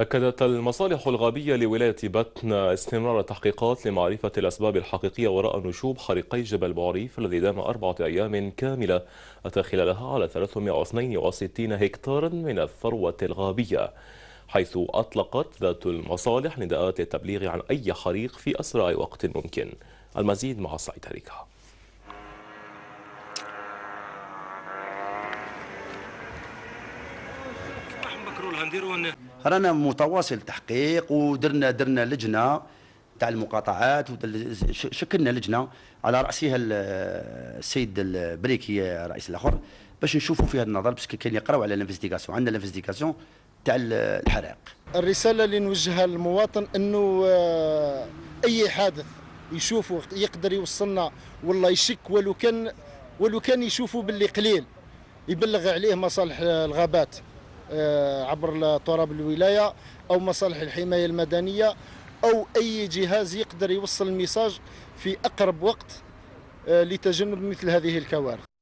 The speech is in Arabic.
أكدت المصالح الغابية لولاية بتنا استمرار التحقيقات لمعرفة الأسباب الحقيقية وراء نشوب حريقي جبل بوريف الذي دام أربعة أيام كاملة أتى خلالها على 362 هكتارا من الثروة الغابية حيث أطلقت ذات المصالح نداءات للتبليغ عن أي حريق في أسرع وقت ممكن المزيد مع سعيد هريكه رانا متواصل تحقيق ودرنا درنا لجنه تاع المقاطعات شكلنا لجنه على راسها السيد البريكي رئيس الاخر باش نشوفوا في هذا النظر باش كان يقراوا على الانفستيغاسيون عندنا الانفستيغاسيون تاع الحرائق الرساله اللي نوجهها للمواطن انه آه، اي حادث يشوفه يقدر يوصلنا والله يشك ولو كان ولو كان يشوفه باللي قليل يبلغ عليه مصالح الغابات آه، عبر تراب الولايه او مصالح الحمايه المدنيه او اي جهاز يقدر يوصل الميساج في اقرب وقت آه، لتجنب مثل هذه الكوارث